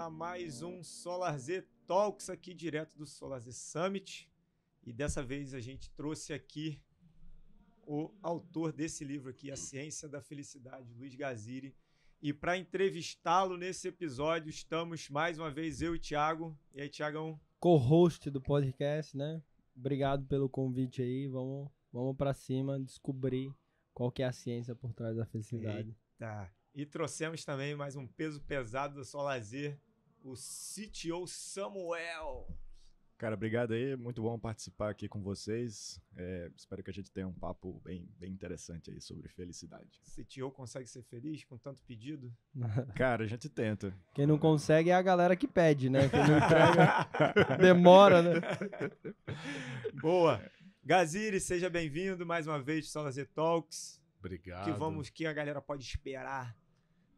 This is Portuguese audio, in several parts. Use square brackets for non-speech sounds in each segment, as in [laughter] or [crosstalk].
a mais um Solar Z Talks aqui direto do Solar Z Summit. E dessa vez a gente trouxe aqui o autor desse livro aqui, A Ciência da Felicidade, Luiz Gaziri. E para entrevistá-lo nesse episódio, estamos mais uma vez eu e Tiago. E aí, Tiagão? Co-host do podcast, né? Obrigado pelo convite aí. Vamos, vamos para cima descobrir qual que é a ciência por trás da felicidade. tá E trouxemos também mais um peso pesado do Solazer, o CTO Samuel. Cara, obrigado aí. Muito bom participar aqui com vocês. É, espero que a gente tenha um papo bem, bem interessante aí sobre felicidade. CTO consegue ser feliz com tanto pedido? [laughs] Cara, a gente tenta. Quem não consegue é a galera que pede, né? Quem não [laughs] entrega, demora, né? Boa. Gaziri, seja bem-vindo mais uma vez ao Z Talks. Obrigado. Que vamos que a galera pode esperar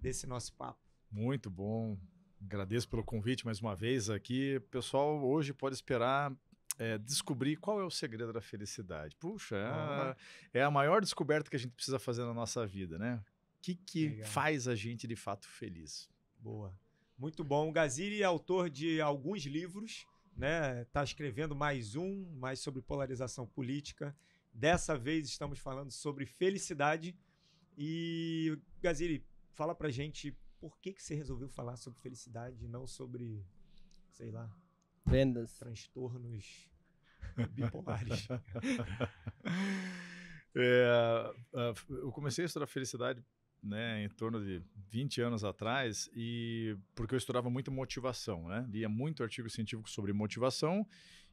desse nosso papo. Muito bom. Agradeço pelo convite mais uma vez aqui. Pessoal, hoje pode esperar é, descobrir qual é o segredo da felicidade. Puxa, é, ah. é, a maior descoberta que a gente precisa fazer na nossa vida, né? O que, que faz a gente de fato feliz? Boa. Muito bom. O Gaziri é autor de alguns livros, né? Está escrevendo mais um, mais sobre polarização política. Dessa vez estamos falando sobre felicidade. E, Gaziri, fala pra gente por que, que você resolveu falar sobre felicidade e não sobre, sei lá, vendas, transtornos bipolares? [laughs] é, ah, eu comecei a estudar felicidade né, em torno de 20 anos atrás, e porque eu estudava muito motivação, né? Lia muito artigo científico sobre motivação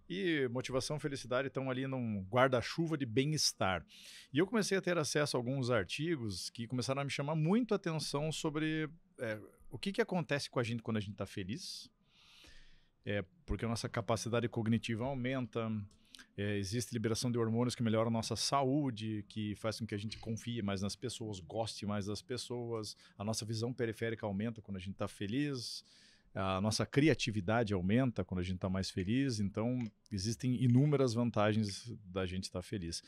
e motivação e felicidade estão ali num guarda-chuva de bem-estar. E eu comecei a ter acesso a alguns artigos que começaram a me chamar muito a atenção sobre é, o que, que acontece com a gente quando a gente está feliz? É porque a nossa capacidade cognitiva aumenta, é, existe liberação de hormônios que melhoram a nossa saúde, que faz com que a gente confie mais nas pessoas, goste mais das pessoas, a nossa visão periférica aumenta quando a gente está feliz, a nossa criatividade aumenta quando a gente está mais feliz, então existem inúmeras vantagens da gente estar tá feliz.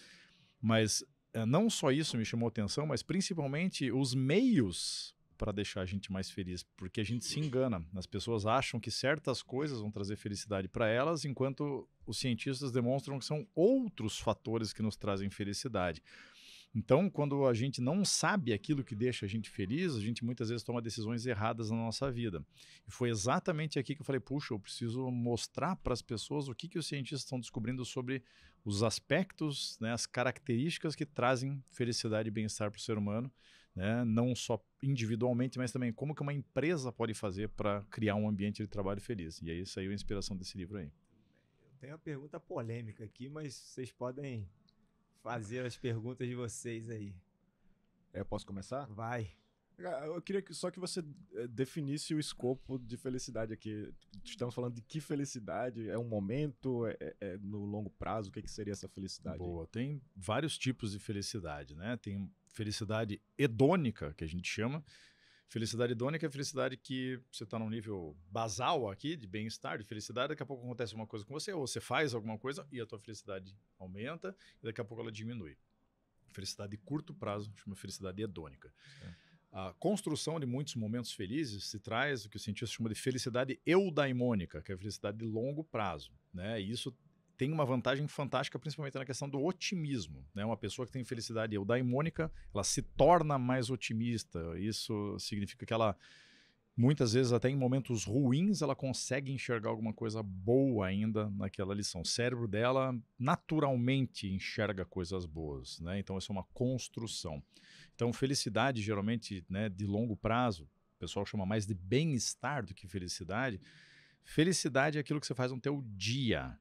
Mas é, não só isso me chamou atenção, mas principalmente os meios para deixar a gente mais feliz, porque a gente se engana. As pessoas acham que certas coisas vão trazer felicidade para elas, enquanto os cientistas demonstram que são outros fatores que nos trazem felicidade. Então, quando a gente não sabe aquilo que deixa a gente feliz, a gente muitas vezes toma decisões erradas na nossa vida. E foi exatamente aqui que eu falei: puxa, eu preciso mostrar para as pessoas o que, que os cientistas estão descobrindo sobre os aspectos, né, as características que trazem felicidade e bem-estar para o ser humano né? não só individualmente, mas também como que uma empresa pode fazer para criar um ambiente de trabalho feliz. E aí saiu a inspiração desse livro aí. Eu tenho uma pergunta polêmica aqui, mas vocês podem fazer as perguntas de vocês aí. É, eu posso começar? Vai. Ah, eu queria que, só que você eh, definisse o escopo de felicidade aqui. Estamos falando de que felicidade? É um momento? É, é, é no longo prazo? O que, que seria essa felicidade? Boa, aí? tem vários tipos de felicidade, né? Tem felicidade hedônica, que a gente chama. Felicidade hedônica é a felicidade que você está num nível basal aqui, de bem-estar, de felicidade. Daqui a pouco acontece uma coisa com você, ou você faz alguma coisa e a tua felicidade aumenta, e daqui a pouco ela diminui. Felicidade de curto prazo chama felicidade hedônica. É. A construção de muitos momentos felizes se traz o que o cientista chama de felicidade eudaimônica, que é a felicidade de longo prazo. Né? E isso tem uma vantagem fantástica, principalmente na questão do otimismo. Né? Uma pessoa que tem felicidade eudaimônica, ela se torna mais otimista. Isso significa que ela, muitas vezes, até em momentos ruins, ela consegue enxergar alguma coisa boa ainda naquela lição. O cérebro dela naturalmente enxerga coisas boas. Né? Então, isso é uma construção. Então, felicidade, geralmente, né, de longo prazo, o pessoal chama mais de bem-estar do que felicidade. Felicidade é aquilo que você faz no teu dia,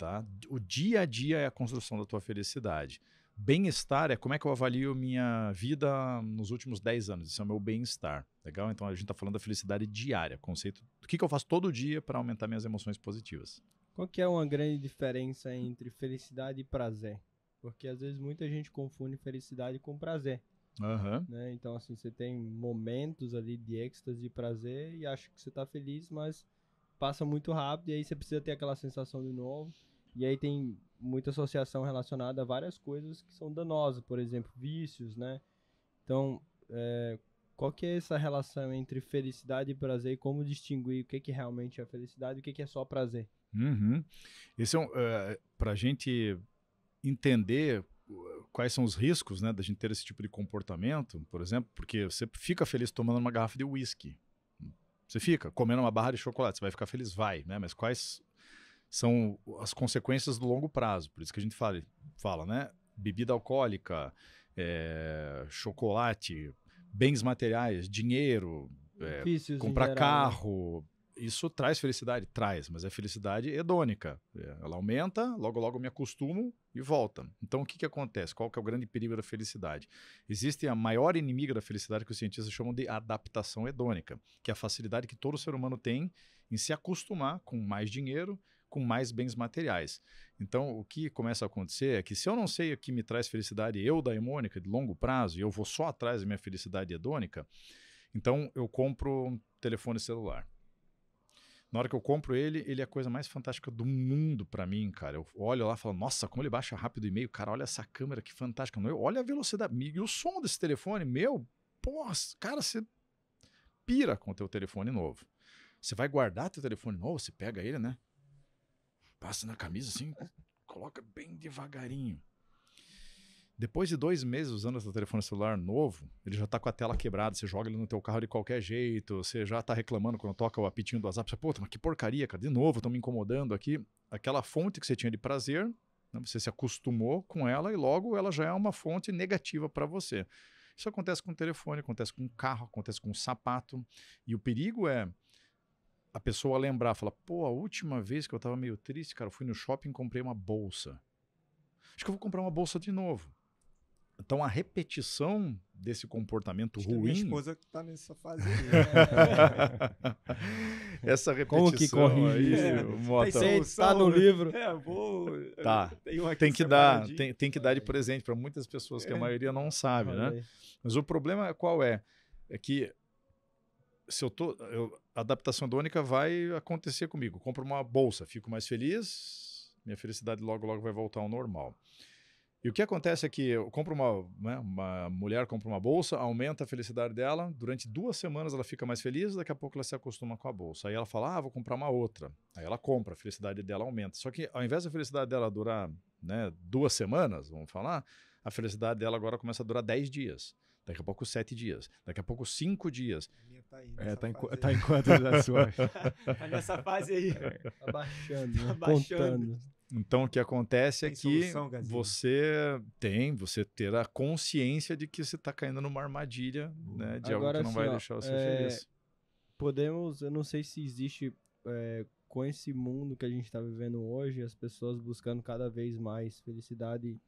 tá? O dia a dia é a construção da tua felicidade. Bem-estar é como é que eu avalio minha vida nos últimos 10 anos. Isso é o meu bem-estar. Legal? Então a gente está falando da felicidade diária, conceito do que, que eu faço todo dia para aumentar minhas emoções positivas. Qual que é uma grande diferença entre felicidade e prazer? Porque às vezes muita gente confunde felicidade com prazer. Uhum. Né? Então, assim, você tem momentos ali de êxtase, de prazer e acha que você está feliz, mas passa muito rápido e aí você precisa ter aquela sensação de novo. E aí tem muita associação relacionada a várias coisas que são danosas, por exemplo, vícios, né? Então, é, qual que é essa relação entre felicidade e prazer e como distinguir o que, que realmente é felicidade e o que, que é só prazer? Uhum. Esse é um, uh, é, para a gente entender quais são os riscos né, da gente ter esse tipo de comportamento, por exemplo, porque você fica feliz tomando uma garrafa de uísque. Você fica comendo uma barra de chocolate, você vai ficar feliz, vai, né? Mas quais são as consequências do longo prazo. Por isso que a gente fala, fala né? Bebida alcoólica, é, chocolate, bens materiais, dinheiro, é, comprar né? carro. Isso traz felicidade? Traz, mas é felicidade hedônica. É, ela aumenta, logo, logo me acostumo e volta. Então, o que, que acontece? Qual que é o grande perigo da felicidade? Existe a maior inimiga da felicidade que os cientistas chamam de adaptação hedônica, que é a facilidade que todo ser humano tem em se acostumar com mais dinheiro, com mais bens materiais. Então, o que começa a acontecer é que se eu não sei o que me traz felicidade eu da eudaimônica de longo prazo, e eu vou só atrás da minha felicidade hedônica, então eu compro um telefone celular. Na hora que eu compro ele, ele é a coisa mais fantástica do mundo para mim, cara. Eu olho lá e falo, nossa, como ele baixa rápido o e-mail. Cara, olha essa câmera, que fantástica. Eu, olha a velocidade. E o som desse telefone, meu, porra, cara, você pira com o teu telefone novo. Você vai guardar teu telefone novo, você pega ele, né? passa na camisa assim, coloca bem devagarinho. Depois de dois meses usando esse telefone celular novo, ele já está com a tela quebrada, você joga ele no teu carro de qualquer jeito, você já está reclamando quando toca o apitinho do WhatsApp, você, puta, mas que porcaria, cara, de novo, estão me incomodando aqui. Aquela fonte que você tinha de prazer, né, você se acostumou com ela e logo ela já é uma fonte negativa para você. Isso acontece com o telefone, acontece com o carro, acontece com o sapato. E o perigo é a pessoa lembrar, falar, pô, a última vez que eu tava meio triste, cara, eu fui no shopping e comprei uma bolsa. Acho que eu vou comprar uma bolsa de novo. Então a repetição desse comportamento Acho ruim. Que minha esposa que tá nessa fase né? [laughs] Essa repetição. Como que corrige isso? É, Tem, tá no né? livro. É, vou. Tá. Tem que dar, de... tem, tem que dar de presente para muitas pessoas que é. a maioria não sabe, né? Mas o problema é qual é? É que se eu tô, eu, a adaptação hedônica vai acontecer comigo. Compro uma bolsa, fico mais feliz, minha felicidade logo, logo vai voltar ao normal. E o que acontece é que eu compro uma, né, uma mulher compra uma bolsa, aumenta a felicidade dela, durante duas semanas ela fica mais feliz, daqui a pouco ela se acostuma com a bolsa. Aí ela fala, ah, vou comprar uma outra. Aí ela compra, a felicidade dela aumenta. Só que ao invés da felicidade dela durar né, duas semanas, vamos falar, a felicidade dela agora começa a durar dez dias daqui a pouco sete dias, daqui a pouco cinco dias. A minha tá aí. É, tá em, tá da sua? [laughs] tá nessa fase aí. É. Tá né? baixando, tá baixando. Então, o que acontece é tem é que solução, você tem, você ter a consciência de que você está caindo numa armadilha, né, de Agora, algo que não vai deixar você é... feliz. Podemos, eu não sei se existe é, com esse mundo que a gente está vivendo hoje, as pessoas buscando cada vez mais felicidade,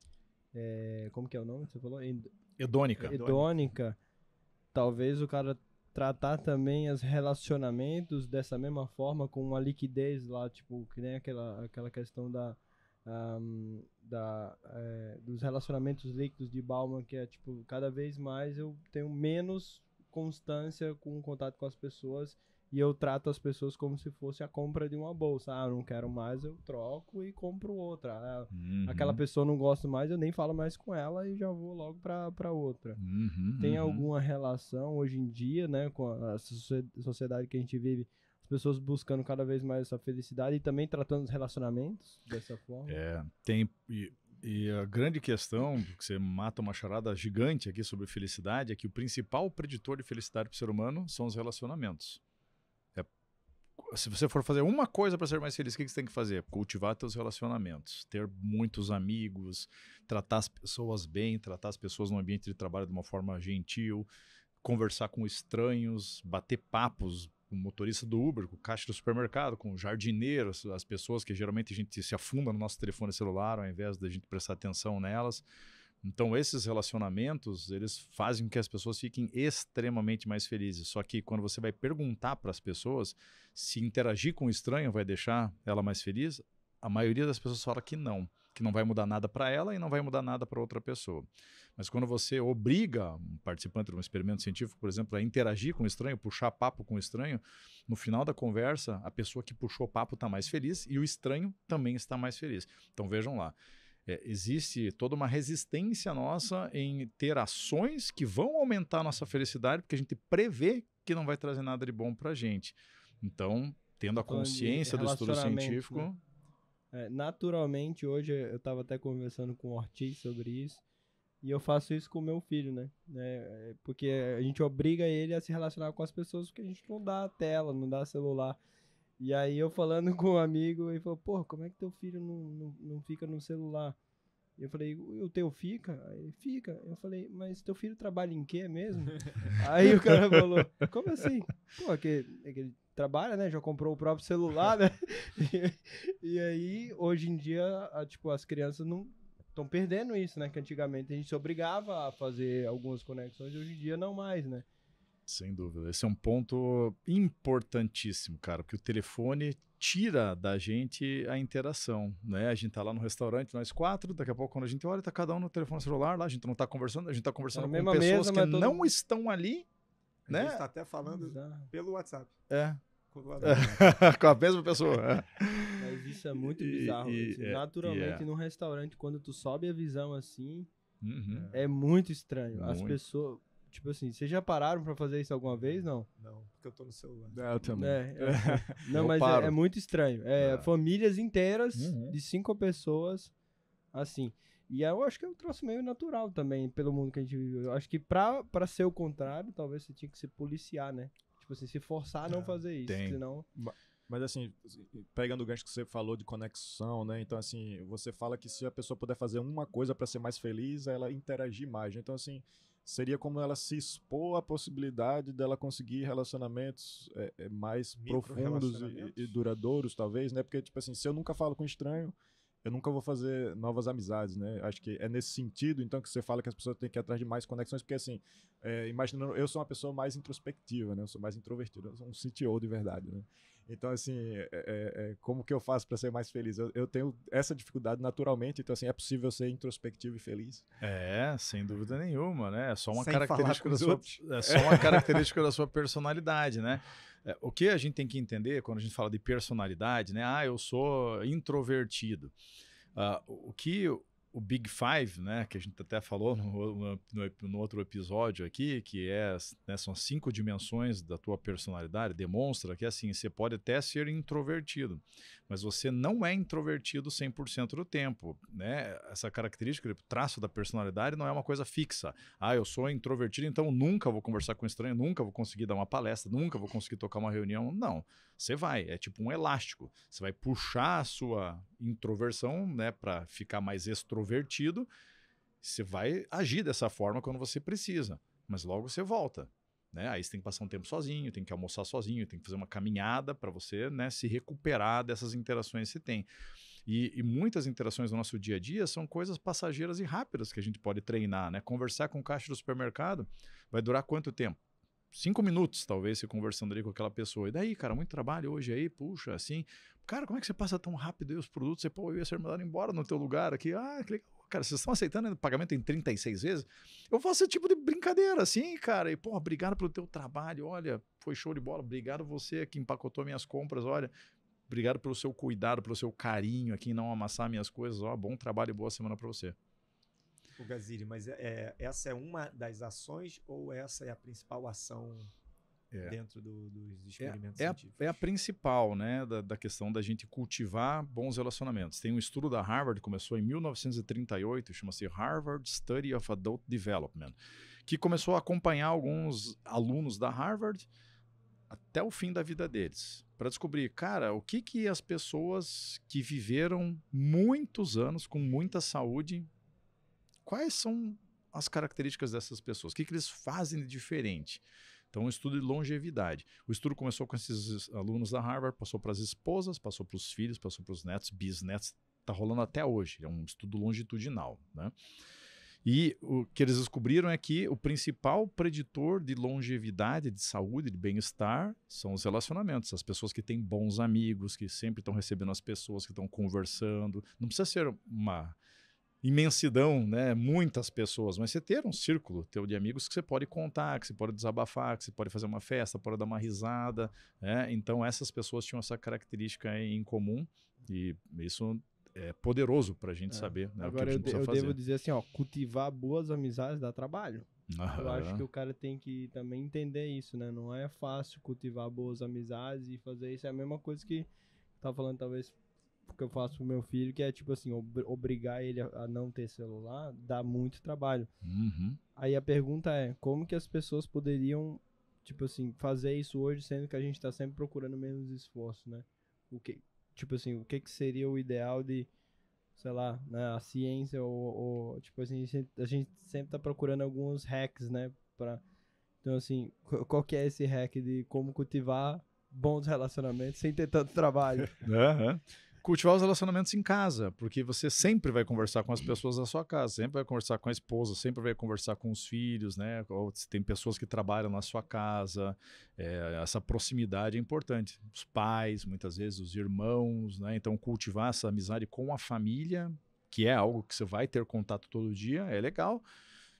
é, como que é o nome que você falou? hedônica. edônica Talvez o cara tratar também os relacionamentos dessa mesma forma, com uma liquidez lá, tipo, que nem aquela, aquela questão da, um, da, é, dos relacionamentos líquidos de Bauman, que é tipo, cada vez mais eu tenho menos constância com o contato com as pessoas e eu trato as pessoas como se fosse a compra de uma bolsa. Ah, não quero mais, eu troco e compro outra. Ah, uhum. Aquela pessoa não gosta mais, eu nem falo mais com ela e já vou logo para outra. Uhum, Tem uhum. alguma relação hoje em dia, né, com a sociedade que a gente vive, as pessoas buscando cada vez mais essa felicidade e também tratando os relacionamentos dessa forma? É, tem. E, e a grande questão, que você mata uma charada gigante aqui sobre felicidade, é que o principal preditor de felicidade para o ser humano são os relacionamentos se você for fazer uma coisa para ser mais feliz, o que, que você tem que fazer? Cultivar seus relacionamentos, ter muitos amigos, tratar as pessoas bem, tratar as pessoas no ambiente de trabalho de uma forma gentil, conversar com estranhos, bater papos com o motorista do Uber, com o caixa do supermercado, com o jardineiro, as pessoas que geralmente a gente se afunda no nosso telefone celular ao invés da gente prestar atenção nelas. Então esses relacionamentos, eles fazem com que as pessoas fiquem extremamente mais felizes. Só que quando você vai perguntar para as pessoas se interagir com o estranho vai deixar ela mais feliz, a maioria das pessoas fala que não, que não vai mudar nada para ela e não vai mudar nada para outra pessoa. Mas quando você obriga um participante de um experimento científico, por exemplo, a interagir com o estranho, puxar papo com o estranho, no final da conversa, a pessoa que puxou papo está mais feliz e o estranho também está mais feliz. Então vejam lá, é, existe toda uma resistência nossa em ter ações que vão aumentar a nossa felicidade, porque a gente prevê que não vai trazer nada de bom para a gente. Então, tendo a consciência do estudo né? científico. Né? É, naturalmente, hoje eu estava até conversando com o Ortiz sobre isso, e eu faço isso com o meu filho, né? É, é, porque a gente obriga ele a se relacionar com as pessoas porque a gente não dá tela, não dá celular. E aí eu falando [laughs] com um amigo, ele falou, pô, como é que teu filho não, não, não fica no celular? Eu falei, o teu fica? Aí, fica. Eu falei, mas teu filho trabalha em quê mesmo? [laughs] aí o cara falou, como assim? Pô, é que, é que ele trabalha, né? Já comprou o próprio celular, né? [laughs] e, aí, hoje em dia, a, tipo, as crianças não estão perdendo isso, né? Que antigamente a gente se obrigava a fazer algumas conexões, hoje em dia não mais, né? Sem dúvida. Esse é um ponto importantíssimo, cara, porque o telefone tira da gente a interação, né? A gente tá lá no restaurante, nós quatro, daqui a pouco quando a gente olha, tá cada um no telefone celular lá, a gente não tá conversando, a gente tá conversando é com pessoas mesa, que todo... não estão ali, né? A gente né? tá até falando Exato. pelo WhatsApp. É. com [laughs] a mesma pessoa. É. Mas isso é muito bizarro. E, assim, é, e, Naturalmente, é. num restaurante, quando tu sobe a visão assim, uhum. é muito estranho. Muito. As pessoas Tipo assim, vocês já pararam pra fazer isso alguma vez? Não. Não, porque eu tô no celular. É, eu também. É, [laughs] eu, não, mas é, é, muito estranho. É, é, Famílias inteiras uhum. de cinco pessoas, assim. E eu acho que é um troço meio natural também, pelo mundo que a gente vive. Eu acho que pra, pra ser o contrário, talvez você tinha que se policiar, né? Tipo assim, se forçar a não é, fazer isso. Tem. Senão. Mas assim, pegando o gancho que você falou de conexão, né? Então, assim, você fala que se a pessoa puder fazer uma coisa para ser mais feliz, ela interagir mais. Então, assim seria como ela se expor à possibilidade dela conseguir relacionamentos é, mais profundos e, e, duradouros, talvez, né? Porque, tipo assim, se eu nunca falo com estranho, eu nunca vou fazer novas amizades, né? Acho que é nesse sentido, então, que você fala que as pessoas têm que ir atrás de mais conexões, porque, assim, é, imaginando, eu sou uma pessoa mais introspectiva, né? Eu sou mais introvertido, eu sou um CTO de verdade, né? Então, assim, é, é, é, como que eu faço para ser mais feliz? Eu, eu, tenho essa dificuldade naturalmente, então, assim, é possível ser introspectivo e feliz? É, sem dúvida nenhuma, né? É só uma, característica da, sua, é só uma [laughs] característica da sua personalidade, né? É, o que a gente tem que entender quando a gente fala de personalidade, né? Ah, eu sou introvertido. Uh, o que o Big Five, né, que a gente até falou no, no, no outro episódio aqui, que é, né, são cinco dimensões da tua personalidade, demonstra que assim, você pode até ser introvertido, mas você não é introvertido 100% do tempo, né? Essa característica, traço da personalidade não é uma coisa fixa. Ah, eu sou introvertido, então nunca vou conversar com estranho, nunca vou conseguir dar uma palestra, nunca vou conseguir tocar uma reunião. Não. Você vai, é tipo um elástico. Você vai puxar a sua introversão, né, para ficar mais extrovertido. Você vai agir dessa forma quando você precisa, mas logo você volta. Né? Aí você tem que passar um tempo sozinho, tem que almoçar sozinho, tem que fazer uma caminhada para você né, se recuperar dessas interações que você tem. E, e, muitas interações do nosso dia a dia são coisas passageiras e rápidas que a gente pode treinar. Né? Conversar com o caixa do supermercado vai durar quanto tempo? cinco minutos, talvez, se conversando ali com aquela pessoa. E daí, cara, muito trabalho hoje aí, puxa, assim. Cara, como é que você passa tão rápido aí os produtos? Você, pô, eu ia ser mandado embora no teu lugar aqui. Ah, que legal. Cara, vocês estão aceitando pagamento em 36 vezes? Eu faço esse tipo de brincadeira, assim, cara. E, pô, obrigado pelo teu trabalho. Olha, foi show de bola. Obrigado você que empacotou minhas compras. Olha, obrigado pelo seu cuidado, pelo seu carinho aqui em não amassar minhas coisas. Ó, bom trabalho e boa semana para você. O Gaziri, mas é, é, essa é uma das ações ou essa é a principal ação é. dentro do, dos é, experimentos é, é, científicos. A, é a principal, né, da, da, questão da gente cultivar bons relacionamentos. Tem um estudo da Harvard, começou em 1938, chama-se Harvard Study of Adult Development, que começou a acompanhar alguns alunos da Harvard até o fim da vida deles, para descobrir, cara, o que que as pessoas que viveram muitos anos com muita saúde quais são as características dessas pessoas, o que, que eles fazem de diferente. Então, um estudo de longevidade. O estudo começou com esses alunos da Harvard, passou para as esposas, passou para os filhos, passou para os netos, bisnetos, está rolando até hoje. É um estudo longitudinal. Né? E o que eles descobriram é que o principal preditor de longevidade, de saúde, de bem-estar, são os relacionamentos. As pessoas que têm bons amigos, que sempre estão recebendo as pessoas, que estão conversando. Não precisa ser uma imensidão, né? Muitas pessoas, mas você ter um círculo teu de amigos que você pode contar, que você pode desabafar, que você pode fazer uma festa, pode dar uma risada, né? Então essas pessoas tinham essa característica em comum e isso é poderoso para a gente é. saber. Né, Agora o que a gente eu, eu fazer. devo dizer assim, ó, cultivar boas amizades dá trabalho. Ah, eu acho que o cara tem que também entender isso, né? Não é fácil cultivar boas amizades e fazer isso. É a mesma coisa que tá falando, talvez que eu faço pro meu filho, que é tipo assim, ob obrigar ele a, a, não ter celular, dá muito trabalho. Uhum. Aí a pergunta é, como que as pessoas poderiam, tipo assim, fazer isso hoje, sendo que a gente tá sempre procurando menos esforço, né? O que, tipo assim, o que que seria o ideal de, sei lá, né, a ciência ou, ou tipo assim, a gente sempre tá procurando alguns hacks, né, para então, assim, qual que é esse hack de como cultivar bons relacionamentos sem ter tanto trabalho? Uhum. [laughs] cultivar os relacionamentos em casa, porque você hum. sempre vai conversar com as uhum. pessoas da sua casa, sempre vai conversar com a esposa, sempre vai conversar com os filhos, né? Ou se tem pessoas que trabalham na sua casa, é, essa proximidade é importante. Os pais, muitas vezes, os irmãos, né? Então, cultivar essa amizade com a família, que é algo que você vai ter contato todo dia, é legal.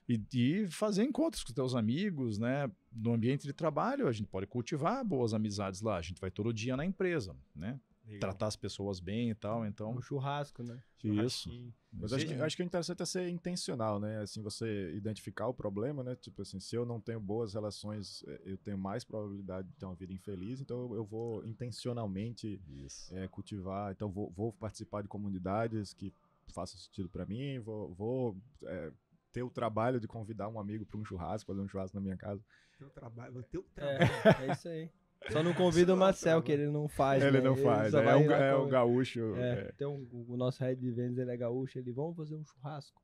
E, e, fazer encontros com os teus amigos, né? No ambiente de trabalho, a gente pode cultivar boas amizades lá. A gente vai todo dia na empresa, né? Legal. tratar as pessoas bem e tal, então... Um churrasco, né? Isso. Mas acho que, acho que o é interessante é ser intencional, né? Assim, você identificar o problema, né? Tipo assim, se eu não tenho boas relações, eh, eu tenho mais probabilidade de ter uma vida infeliz, então eu vou intencionalmente é, cultivar, então vou, vou, participar de comunidades que façam sentido para mim, vou... vou é, ter o trabalho de convidar um amigo para um churrasco, fazer um churrasco na minha casa. Teu é. trabalho, teu trabalho. É, é isso aí. Só não convida o Marcel, que ele não faz. Ele né? não faz. Ele é, é, um, é um gaúcho. É, é. o nosso head de vendas ele é gaúcho. Ele, vamos fazer um churrasco.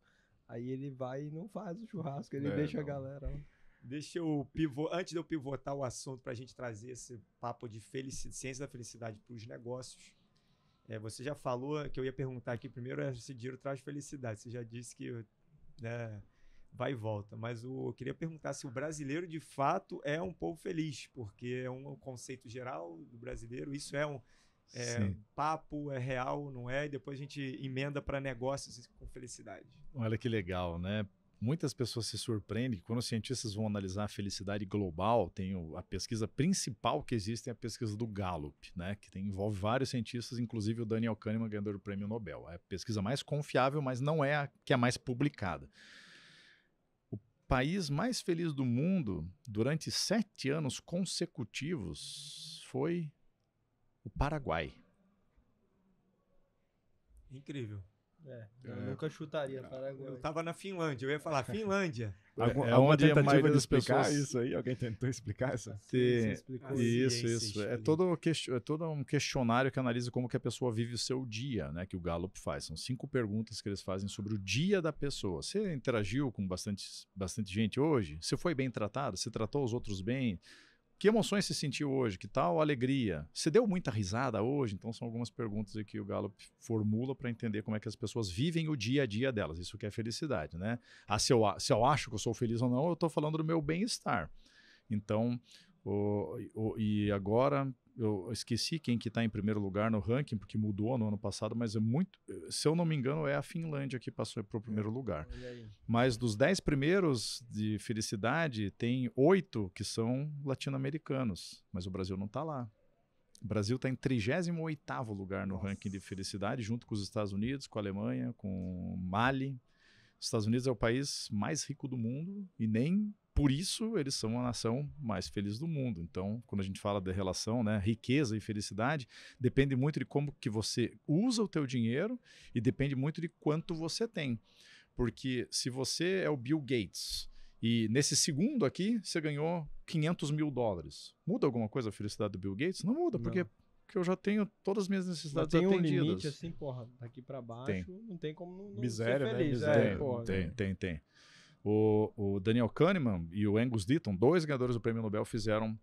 Aí ele vai e não faz o churrasco. Ele é, deixa não. a galera. Deixa eu pivotar. Antes de eu pivotar o assunto para a gente trazer esse papo de felicidade, ciência da felicidade para os negócios. É, você já falou que eu ia perguntar aqui primeiro é, se dinheiro traz felicidade. Você já disse que né, vai e volta. Mas eu queria perguntar se o brasileiro de fato é um povo feliz, porque é um conceito geral do brasileiro, isso é um é, papo, é real, não é? E depois a gente emenda para negócios com felicidade. Olha que legal, né? Muitas pessoas se surpreendem que quando os cientistas vão analisar a felicidade global, tem a pesquisa principal que existe é a pesquisa do Gallup, né? Que tem, envolve vários cientistas, inclusive o Daniel Kahneman, ganhador do prêmio Nobel. É a pesquisa mais confiável, mas não é a que é mais publicada país mais feliz do mundo durante sete anos consecutivos foi o Paraguai. Incrível. É, eu é. nunca chutaria Paraguai. Eu tava na Finlândia, eu ia falar Finlândia. [laughs] Algum, é alguma tentativa de explicar pessoas... isso aí? Alguém tentou explicar ah, isso? Sim, Isso, isso. É todo, é todo um questionário que analisa como que a pessoa vive o seu dia, né? Que o Gallup faz. São cinco perguntas que eles fazem sobre o dia da pessoa. Você interagiu com bastante, bastante gente hoje? Você foi bem tratado? Você tratou os outros bem? Que emoções você sentiu hoje? Que tal alegria? Você deu muita risada hoje? Então são algumas perguntas que o Gallup formula para entender como é que as pessoas vivem o dia a dia delas. Isso que é felicidade, né? Ah, se, eu, se eu acho que eu sou feliz ou não, eu estou falando do meu bem-estar. Então, o, o, e agora eu esqueci quem que está em primeiro lugar no ranking, porque mudou no ano passado, mas é muito. Se eu não me engano, é a Finlândia que passou para o primeiro lugar. Mas dos dez primeiros de felicidade, tem oito que são latino-americanos, mas o Brasil não está lá. O Brasil está em 38 lugar no Nossa. ranking de felicidade, junto com os Estados Unidos, com a Alemanha, com Mali. Os Estados Unidos é o país mais rico do mundo e nem por isso eles são a nação mais feliz do mundo. Então, quando a gente fala de relação, né, riqueza e felicidade, depende muito de como que você usa o teu dinheiro e depende muito de quanto você tem. Porque se você é o Bill Gates e nesse segundo aqui você ganhou 500 mil dólares, muda alguma coisa a felicidade do Bill Gates? Não muda, porque Não que eu já tenho todas as minhas necessidades tem atendidas. Tem um limite assim, porra, daqui para baixo, tem. não tem como não, não Miséria, ser né? feliz. Né? Miséria. É, porra, tem, né? tem, tem, o, o Daniel Kahneman e o Angus Deaton, dois ganhadores do prêmio Nobel, fizeram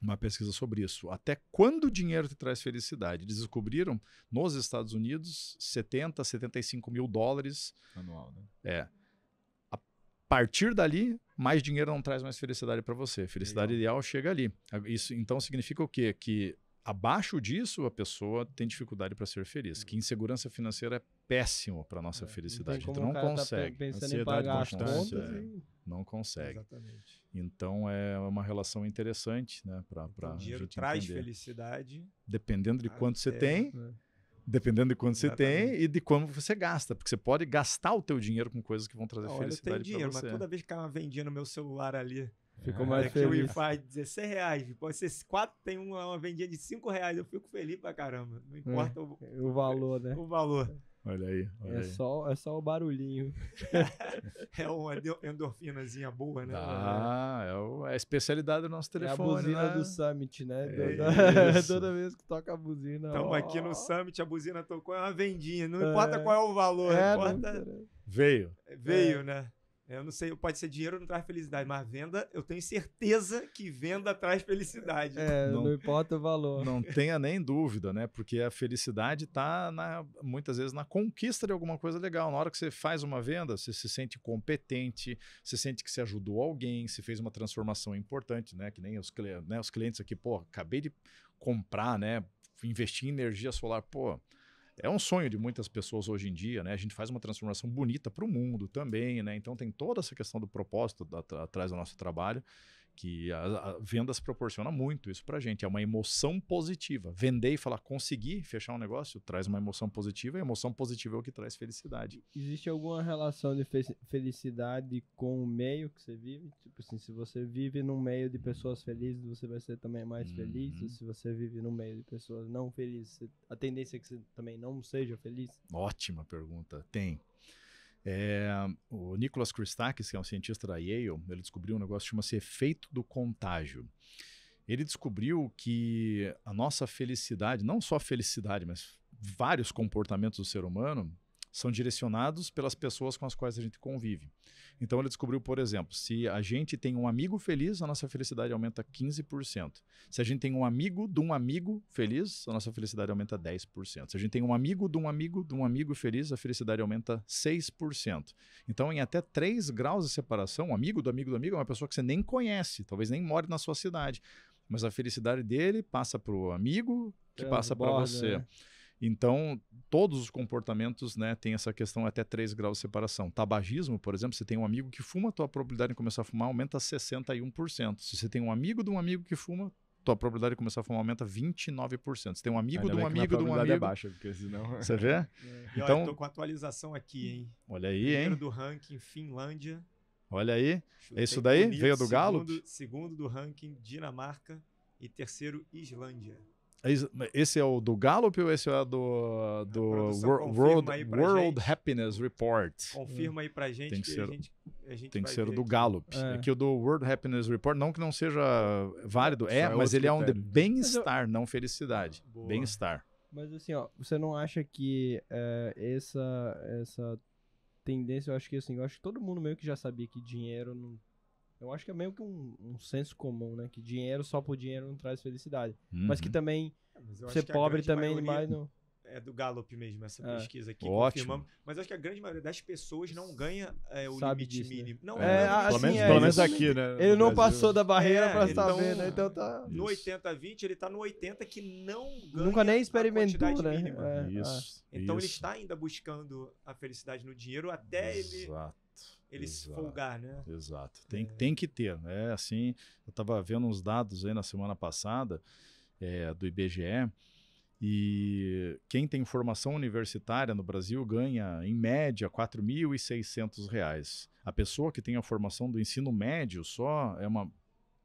uma pesquisa sobre isso. Até quando o dinheiro te traz felicidade? Eles descobriram nos Estados Unidos 70, 75 mil dólares. Anual, né? É. A partir dali, mais dinheiro não traz mais felicidade para você. Felicidade Legal. ideal chega ali. Isso então significa o quê? Que abaixo disso a pessoa tem dificuldade para ser feliz. Uhum. Que insegurança financeira é péssimo para nossa é, felicidade. Então, não a tá gente é. não consegue. Ansiedade constante. É, Não consegue. Então é uma relação interessante, né? Pra, pra o dinheiro traz entender. felicidade. Dependendo de quanto você tem. Né? Dependendo de quanto Exatamente. você tem e de como você gasta, porque você pode gastar o teu dinheiro com coisas que vão trazer Olha, felicidade para você. Eu tenho dinheiro, mas toda vez que uma vendinha no meu celular ali, Ficou é. mais é, feliz. Que o Wi-Fi 16 é reais, pode ser quatro, tem uma, uma vendinha de 5 reais, eu fico feliz pra caramba. Não importa é, o, o, valor, [laughs] né? O valor. Olha aí. Olha é, aí. Só, é só o barulhinho. [laughs] é uma endorfinazinha boa, né? Ah, é, o, é a especialidade do nosso telefone. É a buzina né? do Summit, né? É toda, [laughs] toda, vez que toca a buzina. Estamos aqui no Summit, a buzina tocou, é uma vendinha. Não é. importa qual é o valor, né? importa... Veio. Veio, né? Eu não sei, pode ser dinheiro não traz felicidade, mas venda, eu tenho certeza que venda traz felicidade. É, não, não importa o valor. Não tenha nem dúvida, né? Porque a felicidade está muitas vezes na conquista de alguma coisa legal. Na hora que você faz uma venda, você se sente competente, você sente que você ajudou alguém, se fez uma transformação importante, né? Que nem os, né? os clientes aqui, pô, acabei de comprar, né? Investir em energia solar, pô, é um sonho de muitas pessoas hoje em dia, né? A gente faz uma transformação bonita para o mundo também, né? Então tem toda essa questão do propósito da, atrás do nosso trabalho que a, a vendas proporciona muito isso para gente. É uma emoção positiva. Vender e falar consegui fechar um negócio traz uma emoção positiva e emoção positiva é o que traz felicidade. Existe alguma relação de fe felicidade com o meio que você vive? Tipo assim, se você vive num meio de pessoas felizes, você vai ser também mais uhum. feliz. Ou uhum. se você vive num meio de pessoas não felizes, a tendência é que você também não seja feliz? Ótima pergunta. Tem. É, o Nicholas Christakis, que é um cientista da Yale, ele descobriu um negócio que chama-se efeito do contágio. Ele descobriu que a nossa felicidade, não só a felicidade, mas vários comportamentos do ser humano, são direcionados pelas pessoas com as quais a gente convive. Então ele descobriu, por exemplo, se a gente tem um amigo feliz, a nossa felicidade aumenta 15%. Se a gente tem um amigo de um amigo feliz, a nossa felicidade aumenta 10%. Se a gente tem um amigo de um amigo de um amigo feliz, a felicidade aumenta 6%. Então em até 3 graus de separação, um amigo do amigo do amigo é uma pessoa que você nem conhece, talvez nem more na sua cidade. Mas a felicidade dele passa para o amigo, que é, passa para você. Né? Então, todos os comportamentos né, têm essa questão até 3 graus de separação. Tabagismo, por exemplo, você tem um amigo que fuma, tua probabilidade de começar a fumar aumenta 61%. Se você tem um amigo de um amigo que fuma, tua probabilidade de começar a fumar aumenta 29%. Você tem um amigo de um amigo de um é amigo. É baixa, porque senão... [laughs] Você vê? [laughs] É. então, estou tô com atualização aqui, hein? Olha aí, Primeiro hein? do ranking Finlândia. Olha aí. Chutei é isso daí? Bonito. Veio do Galo? Segundo, segundo do ranking Dinamarca e terceiro Islândia. É né, esse é o do Gallup ou esse é do, do World, World, Happiness Report? Confirma aí pra gente. Tem que, ser, a gente, a gente tem que ser do Gallup. É. é. que o do World Happiness Report, não que não seja válido, é, é mas ele critério. é um de bem-estar, não felicidade. Ah, bem-estar. Mas assim, ó, você não acha que é, essa, essa tendência, eu acho que assim, eu acho que todo mundo meio que já sabia que dinheiro não eu acho que é meio que um, um senso comum, né? Que dinheiro só por dinheiro não traz felicidade. Uhum. Mas que também ah, mas ser pobre também mais não. É do Gallup mesmo, essa é. pesquisa aqui. Ótimo. Mas acho que a grande maioria das pessoas não ganha é, o Sabe limite disso, né? mínimo. Né? Não, é, assim, é pelo, menos, pelo menos aqui, né? Ele não passou da barreira é, pra saber, não, né? Então tá. No 80-20, ele tá no 80 que não ganha. Nunca nem experimentou, né? É, isso. É. Então isso. ele está ainda buscando a felicidade no dinheiro até Exato. ele eles Exato. folgar, né? Exato. Tem, é. tem que ter. É assim, eu estava vendo uns dados aí na semana passada é, do IBGE. E quem tem formação universitária no Brasil ganha, em média, R$ 4.600. A pessoa que tem a formação do ensino médio só é uma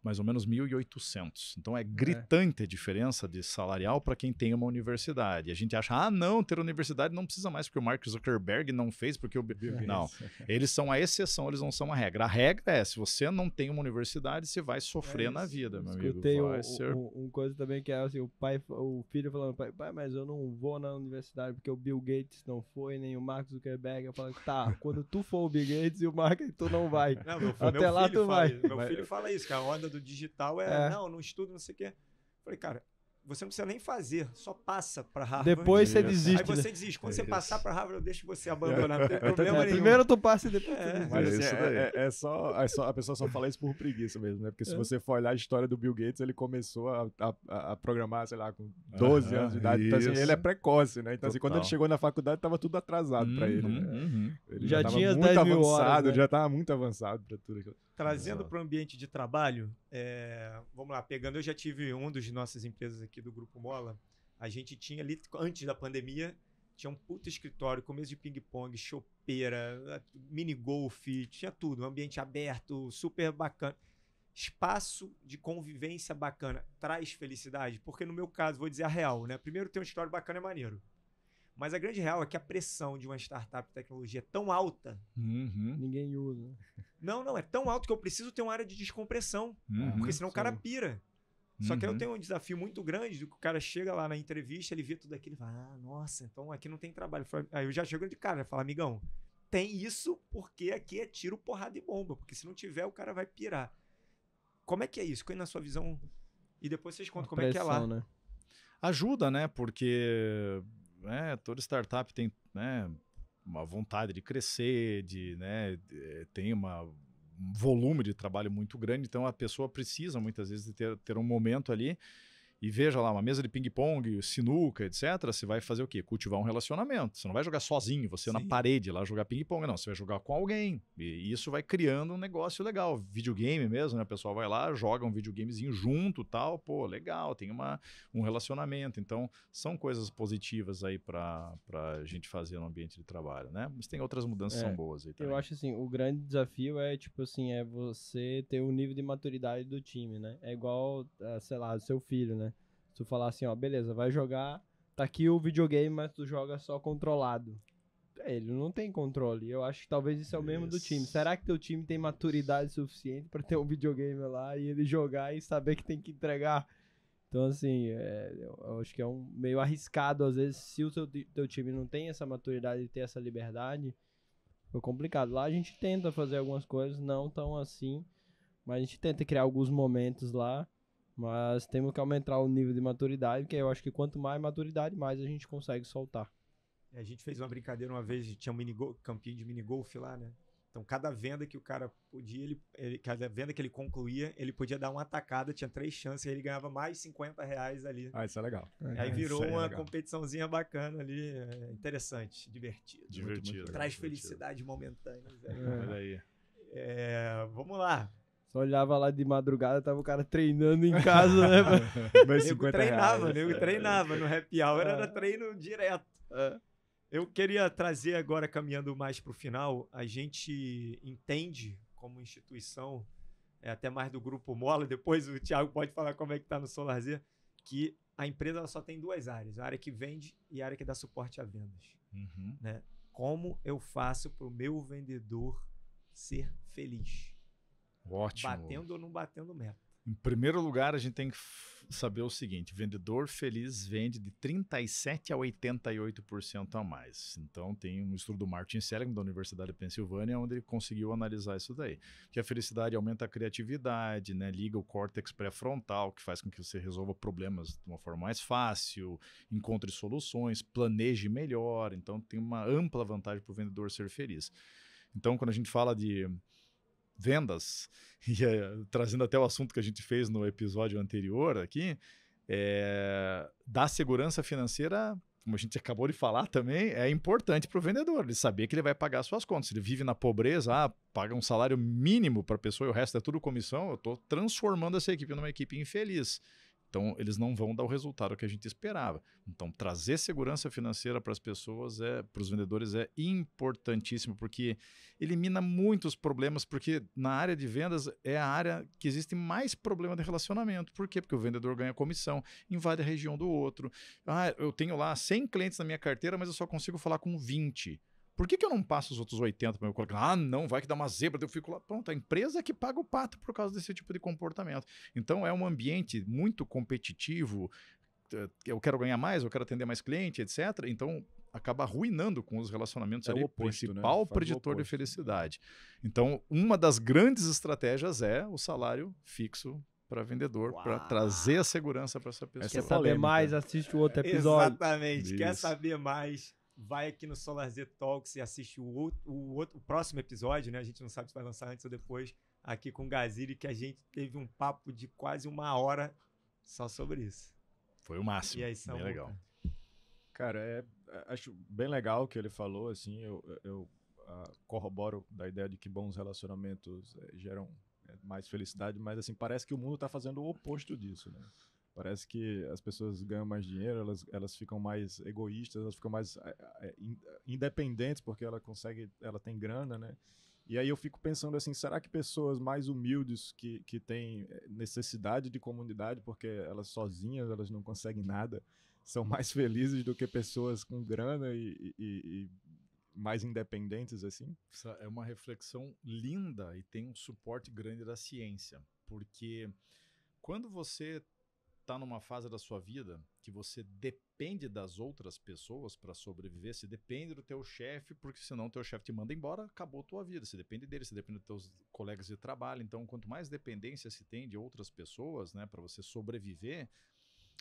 mais ou menos 1.800. Então é, é. gritante é. a diferença de salarial para quem tem uma universidade. A gente acha, ah, não, ter universidade não precisa mais, porque o Mark Zuckerberg não fez, porque o. Gates. Não. Eles são a exceção, eles não são a regra. A regra é: se você não tem uma universidade, você vai sofrer é na vida, meu Escutei amigo. Eu um, ser... um, um, coisa também que é assim: o, pai, o filho falando, pai, pai, mas eu não vou na universidade porque o Bill Gates não foi, nem o Mark Zuckerberg. Eu falo, tá, quando tu for o Bill Gates e o Mark, tu não vai. Não, meu, Até meu lá tu fala, vai. Meu filho fala isso, que a onda do digital é, é. não, não estudo, não sei o quê. Falei, cara, você não precisa nem fazer, só passa para Harvard. Depois você desiste. Aí né? você desiste. Quando é você isso. passar para Harvard, eu deixo você abandonar, não tem [laughs] é, problema é, nenhum. Primeiro tu passa e depois é. Mas assim, é, é, é, só, é, só, a pessoa só fala isso por preguiça mesmo, né? Porque se é. você for olhar a história do Bill Gates, ele começou a, a, a programar, sei lá, com 12 ah, anos de idade. Então, assim, ele é precoce, né? Então, Total. assim, quando ele chegou na faculdade, estava tudo atrasado uhum, para ele. Né? Uhum. Ele já, já tinha muito 10 avançado, horas, né? já estava muito avançado para tudo aquilo trazendo para o ambiente de trabalho, é, vamos lá, pegando, eu já tive um dos nossas empresas aqui do Grupo Mola, a gente tinha ali, antes da pandemia, tinha um puto escritório, começo de ping-pong, chopeira, mini-golfe, tinha tudo, um ambiente aberto, super bacana. Espaço de convivência bacana traz felicidade? Porque no meu caso, vou dizer a real, né? Primeiro, ter um escritório bacana é maneiro. Mas a grande real é que a pressão de uma startup de tecnologia é tão alta. Uhum. Ninguém usa. Não, não, é tão alto que eu preciso ter uma área de descompressão. Uhum, porque senão sim. o cara pira. Só uhum. que eu uhum. tenho um desafio muito grande do que o cara chega lá na entrevista, ele vê tudo aquilo e fala: Ah, nossa, então aqui não tem trabalho. Aí eu já chego de cara, falo, amigão, tem isso porque aqui é tiro, porrada e bomba. Porque se não tiver, o cara vai pirar. Como é que é isso? Qual é na sua visão? E depois vocês contam como pressão, é que é lá. Né? Ajuda, né? Porque é, toda startup tem. Né? uma vontade de crescer, de, né, eh, tem uma, um volume de trabalho muito grande, então a pessoa precisa muitas vezes de ter, ter um momento ali e veja lá, uma mesa de ping-pong, sinuca, etc., você vai fazer o quê? Cultivar um relacionamento. Você não vai jogar sozinho, você Sim. na parede lá jogar ping-pong, não. Você vai jogar com alguém. E isso vai criando um negócio legal. Videogame mesmo, né? O pessoal vai lá, joga um videogamezinho junto tal. Pô, legal, tem uma, um relacionamento. Então, são coisas positivas aí para a gente fazer no ambiente de trabalho, né? Mas tem outras mudanças é, que são é, boas aí também. Eu acho assim, o grande desafio é, tipo assim, é você ter o um nível de maturidade do time, né? É igual, ah, sei lá, o seu filho, né? Tu falar assim, ó, beleza, vai jogar, tá aqui o videogame, mas tu joga só controlado. É, ele não tem controle. Eu acho que talvez isso é o mesmo isso. do time. Será que teu time tem maturidade suficiente para ter um videogame lá e ele jogar e saber que tem que entregar? Então, assim, é, eu acho que é um meio arriscado, às vezes, se o teu, teu time não tem essa maturidade e ter essa liberdade, foi é complicado. Lá a gente tenta fazer algumas coisas, não tão assim, mas a gente tenta criar alguns momentos lá mas temos que aumentar o nível de maturidade, porque eu acho que quanto mais maturidade, mais a gente consegue soltar. É, a gente fez uma brincadeira uma vez, tinha um minigol, campinho de minigolf lá, né? Então, cada venda que o cara podia, ele, ele, cada venda que ele concluía, ele podia dar uma atacada, tinha três chances, ele ganhava mais 50 reais ali. Ah, isso é legal. É, aí virou é uma é competiçãozinha bacana ali, é, interessante, divertido. Divertido. Muito, muito, traz divertido. felicidade momentânea. É. vamos lá. Só olhava lá de madrugada, tava o cara treinando em casa, né? Mas [laughs] eu treinava, reais. treinava no happy hour, era é. treino direto. É. Eu queria trazer agora, caminhando mais para o final, a gente entende como instituição, é, até mais do grupo Mola, depois o Thiago pode falar como é que está no Solarzer, que a empresa só tem duas áreas, a área que vende e a área que dá suporte a vendas. Uhum. Né? Como eu faço para o meu vendedor ser feliz? Ótimo. Batendo ou não batendo meta. Em primeiro lugar, a gente tem que saber o seguinte: vendedor feliz vende de 37 a 88% a mais. Então, tem um estudo do Martin Seligman da Universidade da Pensilvânia, onde ele conseguiu analisar isso daí. Que a felicidade aumenta a criatividade, né? liga o córtex pré-frontal, que faz com que você resolva problemas de uma forma mais fácil, encontre soluções, planeje melhor. Então, tem uma ampla vantagem para o vendedor ser feliz. Então, quando a gente fala de vendas, [laughs] e é, trazendo até o assunto que a gente fez no episódio anterior aqui, é, eh, da segurança financeira, como a gente acabou de falar também, é importante para o vendedor, ele saber que ele vai pagar suas contas. Ele vive na pobreza, ah, paga um salário mínimo para a pessoa e o resto é tudo comissão, eu estou transformando essa equipe numa equipe infeliz. Então, eles não vão dar o resultado que a gente esperava. Então, trazer segurança financeira para as pessoas, é, para os vendedores, é importantíssimo, porque elimina muitos problemas, porque na área de vendas é a área que existe mais problema de relacionamento. Por quê? Porque o vendedor ganha comissão, invade a região do outro. Ah, eu tenho lá 100 clientes na minha carteira, mas eu só consigo falar com 20. Por que, que eu não passo os outros 80 para meu colega? Ah, não, vai que dá uma zebra, eu fico lá. Pronto, a empresa é que paga o pato por causa desse tipo de comportamento. Então é um ambiente muito competitivo. Eu quero ganhar mais, eu quero atender mais cliente, etc. Então, acaba arruinando com os relacionamentos é ali, né? o oposto, principal né? preditor de felicidade. Então, uma das grandes estratégias é o salário fixo para vendedor, para trazer a segurança para essa pessoa. Quer saber mais? Assiste o outro episódio. Exatamente. Isso. Quer saber mais? vai aqui no Solar Z Talks e assiste o, outro, o, outro, o próximo episódio, né? A gente não sabe se vai lançar antes ou depois, aqui com o Gaziri, que a gente teve um papo de quase uma hora só sobre isso. Foi o máximo. E aí, Samuel? Bem legal. Cara, é, é, acho bem legal o que ele falou, assim, eu, eu uh, corroboro da ideia de que bons relacionamentos eh, geram eh, mais felicidade, mas assim, parece que o mundo está fazendo o oposto disso, né? Parece que as pessoas ganham mais dinheiro, elas, elas ficam mais egoístas, elas ficam mais é, independentes porque ela consegue, ela tem grana, né? E aí eu fico pensando assim, será que pessoas mais humildes que, que têm necessidade de comunidade, porque elas sozinhas elas não conseguem nada, são mais [laughs] felizes do que pessoas com grana e, e, e mais independentes assim? Essa é uma reflexão linda e tem um suporte grande da ciência, porque quando você está numa fase da sua vida que você depende das outras pessoas para sobreviver, se depende do teu chefe, porque senão teu chefe te manda embora, acabou a tua vida. Se depende dele, se depende dos teus colegas de trabalho. Então, quanto mais dependência se tem de outras pessoas, né, para você sobreviver,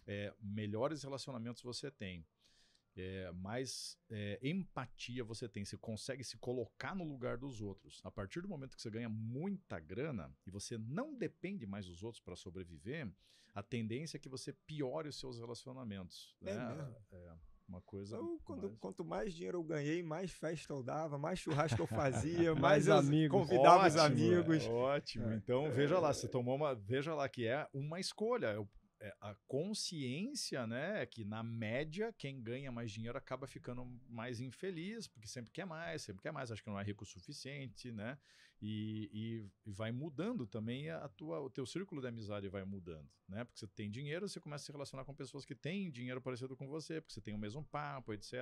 é, melhores relacionamentos você tem é, mais é, empatia você tem, você consegue se colocar no lugar dos outros. A partir do momento que você ganha muita grana e você não depende mais dos outros para sobreviver, a tendência é que você piore os seus relacionamentos. É, né? é uma coisa. Eu, quando, mais... quanto mais dinheiro eu ganhei, mais festa eu dava, mais churrasco eu fazia, [laughs] mais, mais amigos. convidava ótimo, os amigos. É, ótimo. É, então, é. veja lá, você tomou uma. Veja lá que é uma escolha. Eu é, a consciência, né, é que na média quem ganha mais dinheiro acaba ficando mais infeliz, porque sempre quer mais, sempre quer mais, acho que não é rico o suficiente, né? E, e, e vai mudando também a tua, o teu círculo de amizade vai mudando, né? Porque você tem dinheiro, você começa a se relacionar com pessoas que têm dinheiro parecido com você, porque você tem o mesmo papo, etc,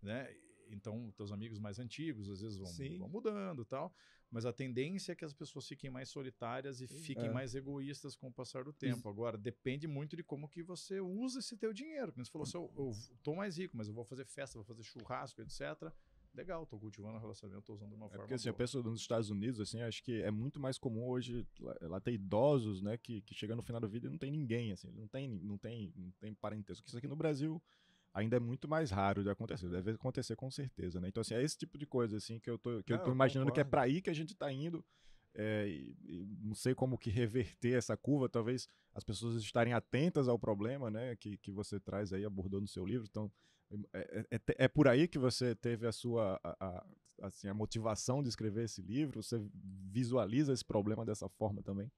né? então, teus amigos mais antigos às vezes vão, vão mudando tal, mas a tendência é que as pessoas fiquem mais solitárias e fiquem é. mais egoístas com o passar do tempo. Isso. Agora, depende muito de como que você usa esse teu dinheiro. Como você falou, assim, eu, eu tô mais rico, mas eu vou fazer festa, vou fazer churrasco, etc legal, estou cultivando o relacionamento, usando de uma é forma. Porque assim, boa. a pessoa nos Estados Unidos, assim, acho que é muito mais comum hoje lá, lá ter idosos, né, que, que chega no final da vida e não tem ninguém, assim, não tem, não tem, não tem parentesco. Isso aqui no Brasil ainda é muito mais raro de acontecer. Deve acontecer com certeza, né? Então, assim, é esse tipo de coisa, assim, que eu tô, que não, eu tô imaginando eu que é para aí que a gente está indo. É, e, e não sei como que reverter essa curva, talvez as pessoas estarem atentas ao problema, né, que, que você traz aí, abordou no seu livro, então é, é, é, é por aí que você teve a sua, a, a, assim, a motivação de escrever esse livro, você visualiza esse problema dessa forma também?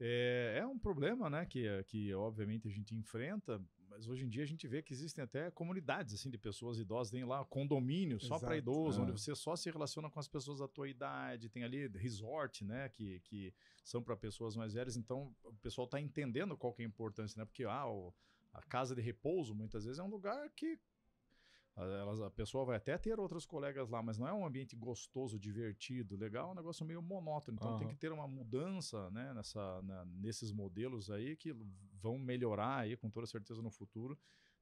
É, é um problema, né, que, que obviamente a gente enfrenta, mas hoje em dia a gente vê que existem até comunidades assim de pessoas idosas, tem lá condomínio só para idosos, é. onde você só se relaciona com as pessoas da tua idade, tem ali resort, né, que, que são para pessoas mais velhas, então o pessoal está entendendo qual que é a importância, né? Porque ah, o, a casa de repouso muitas vezes é um lugar que elas, a pessoa vai até ter outros colegas lá, mas não é um ambiente gostoso, divertido, legal, é um negócio meio monótono. Então uhum. tem que ter uma mudança né, nessa, na, nesses modelos aí que vão melhorar aí com toda certeza no futuro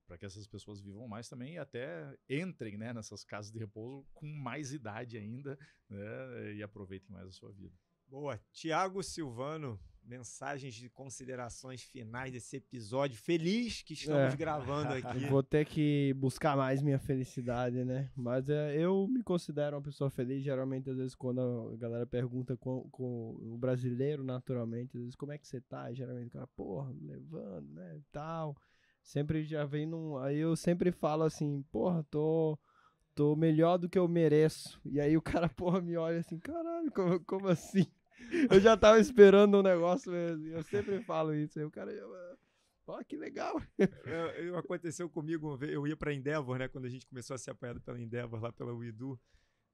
para que essas pessoas vivam mais também e até entrem né, nessas casas de repouso com mais idade ainda né, e aproveitem mais a sua vida. Boa. Tiago Silvano, mensagens de considerações finais desse episódio. Feliz que estamos é. gravando [laughs] aqui. Vou ter que buscar mais minha felicidade, né? Mas é, eu me considero uma pessoa feliz. Geralmente, às vezes, quando a galera pergunta com, com o brasileiro, naturalmente, às vezes, como é que você tá? Geralmente, o cara, porra, levando, né? Tal. Sempre já vem num. Aí eu sempre falo assim, porra, tô tô melhor do que eu mereço. E aí o cara, [laughs] porra, me olha assim, caralho, como, como assim? [laughs] eu já tava esperando um negócio mesmo. Eu sempre falo isso. Aí o cara já. oh, que legal! É, eu, aconteceu comigo, eu ia pra Endeavor, né? Quando a gente começou a ser apoiado pela Endeavor, lá pela Uidu.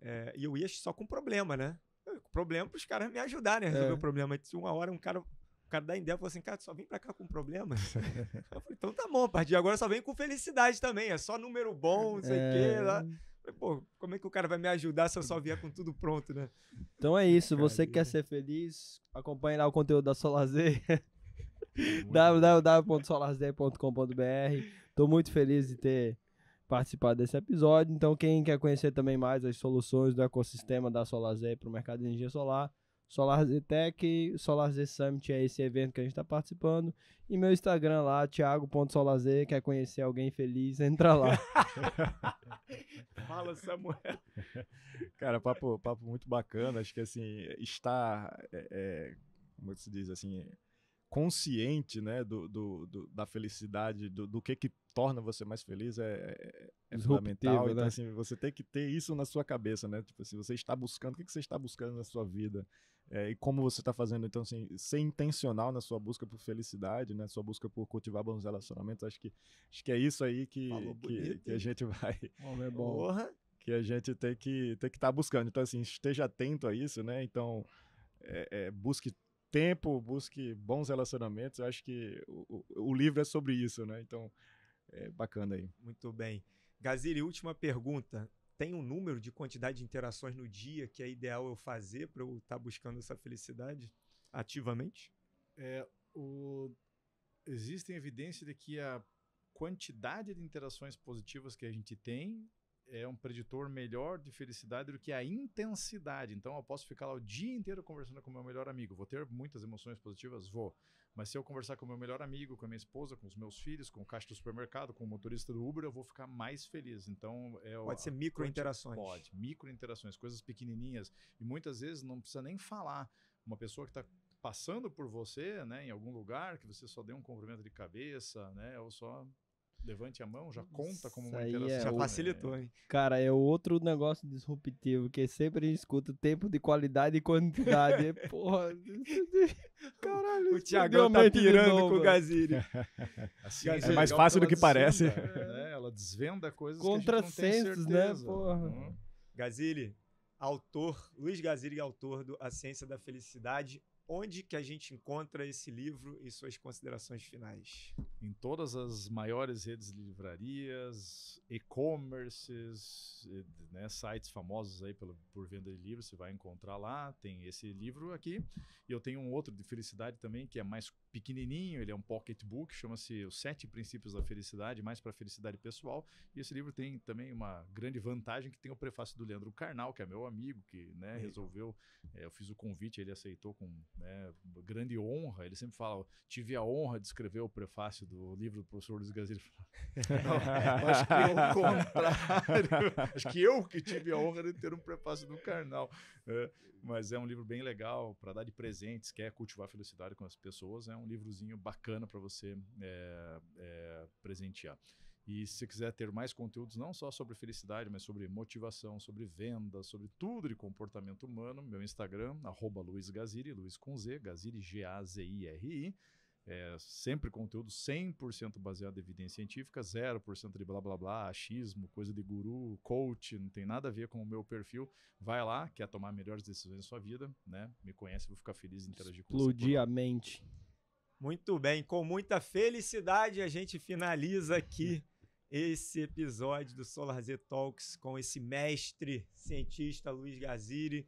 É, e eu ia só com problema, né? Com problema pros caras me ajudarem a né, resolver é. o problema. Uma hora um cara o cara da Endeavor, falou assim, cara, só vem pra cá com problemas. [laughs] eu falei, então tá bom, a partir de agora só vem com felicidade também, é só número bom, não sei o é... quê. Lá. Falei, pô, como é que o cara vai me ajudar se eu só vier com tudo pronto, né? Então é isso. Você que quer ser feliz, acompanhe lá o conteúdo da Solazer. www.solarz.com.br [laughs] Tô muito feliz de ter participado desse episódio. Então, quem quer conhecer também mais as soluções do ecossistema da Solarz para o mercado de energia solar, Solar Tech, Solar Z Summit é esse evento que a gente está participando. E meu Instagram lá, thiago.solaz, quer conhecer alguém feliz, entra lá. [laughs] [laughs] Fala, Samuel. [laughs] Cara, papo, papo muito bacana. Acho que assim, estar, é, é como é se diz assim, consciente né, do, do, do da felicidade, do, do que, que torna você mais feliz é, é, é fundamental. Então, né? Então, assim, você tem que ter isso na sua cabeça, né? Tipo assim, você está buscando, o que, que você está buscando na sua vida? É, e como você está fazendo, então, assim, ser intencional na sua busca por felicidade, né? Sua busca por cultivar bons relacionamentos, acho que, acho que é isso aí que, que, que, a gente vai. [laughs] Homem é bom. Porra, que a gente tem que tem que estar tá buscando. Então, assim, esteja atento a isso, né? Então, é, é, busque tempo, busque bons relacionamentos. Eu acho que o, o, livro é sobre isso, né? Então, é bacana aí. Muito bem. Gaziri, última pergunta tem um número de quantidade de interações no dia que é ideal eu fazer para eu estar tá buscando essa felicidade ativamente? É, o... Existem evidências de que a quantidade de interações positivas que a gente tem é um preditor melhor de felicidade do que a intensidade. Então, eu posso ficar lá o dia inteiro conversando com meu melhor amigo. Vou ter muitas emoções positivas? Vou. Mas se eu conversar com o meu melhor amigo, com a minha esposa, com os meus filhos, com o caixa do supermercado, com o motorista do Uber, eu vou ficar mais feliz. Então, é pode ser micro interações. Pode, micro interações, coisas pequenininhas e muitas vezes não precisa nem falar. Uma pessoa que está passando por você, né, em algum lugar que você só deu um cumprimento de cabeça, né, ou só levante a mão, já conta como Isso uma é interação. É já facilitou, hein? Cara, é outro negócio disruptivo, que sempre a gente escuta tempo de qualidade e quantidade. [laughs] Porra, caralho. O Thiagão tá pirando com o Gaziri. [laughs] assim, É mais fácil do que parece. Né? É, né? Ela desvenda coisas Contra que sensos, né? Porra. Hum. autor, Luiz Gaziri, autor do A Ciência da Felicidade, Onde que a gente encontra esse livro e suas considerações finais? Em todas as maiores redes de livrarias, e-commerces, né, sites famosos aí pelo, por venda de livros, você vai encontrar lá. Tem esse livro aqui. E eu tenho um outro de felicidade também, que é mais pequenininho, ele é um pocketbook, chama-se Os Sete Princípios da Felicidade, mais para felicidade pessoal. E esse livro tem também uma grande vantagem que tem o prefácio do Leandro Carnal, que é meu amigo, que né, resolveu. É, eu fiz o convite, ele aceitou com né, grande honra. Ele sempre fala: tive a honra de escrever o prefácio do livro do professor Luiz Gazir. [laughs] acho que é o contrário. [laughs] acho que eu que tive a honra de ter um prefácio do Karnal. É, mas é um livro bem legal para dar de presentes, quer cultivar felicidade com as pessoas. É um livrozinho bacana para você é, presentear. E se você quiser ter mais conteúdos, não só sobre felicidade, mas sobre motivação, sobre venda, sobre tudo de comportamento humano, meu Instagram, arroba Luiz Gaziri, Luiz com Z, Gaziri, G-A-Z-I-R-I. É, sempre conteúdo 100% baseado em evidência científica, 0% de blá blá blá, achismo, coisa de guru, coach, não tem nada a ver com o meu perfil. Vai lá, quer tomar melhores decisões na sua vida, né? Me conhece, vou ficar feliz em interagir com você. Explodir a mente. Muito bem, com muita felicidade a gente finaliza aqui [laughs] esse episódio do Solar Z Talks com esse mestre cientista Luiz Gaziri.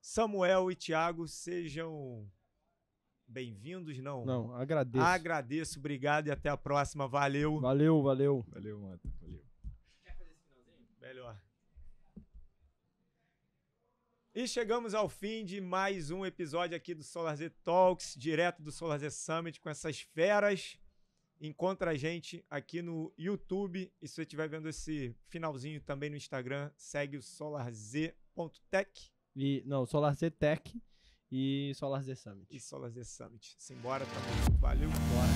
Samuel e Tiago, sejam bem-vindos, não? Não, agradeço. Agradeço, obrigado e até a próxima. Valeu. Valeu, valeu. Valeu, Mata. Valeu. Quer fazer esse finalzinho? Melhor. E chegamos ao fim de mais um episódio aqui do Solar Z Talks, direto do Solar Z Summit, com essas feras Encontra a gente aqui no YouTube. E se você estiver vendo esse finalzinho também no Instagram, segue o solarz.tech. E, não, Tech e SolarZ Summit. E SolarZ Summit. Simbora, tá bom? Valeu. Bora.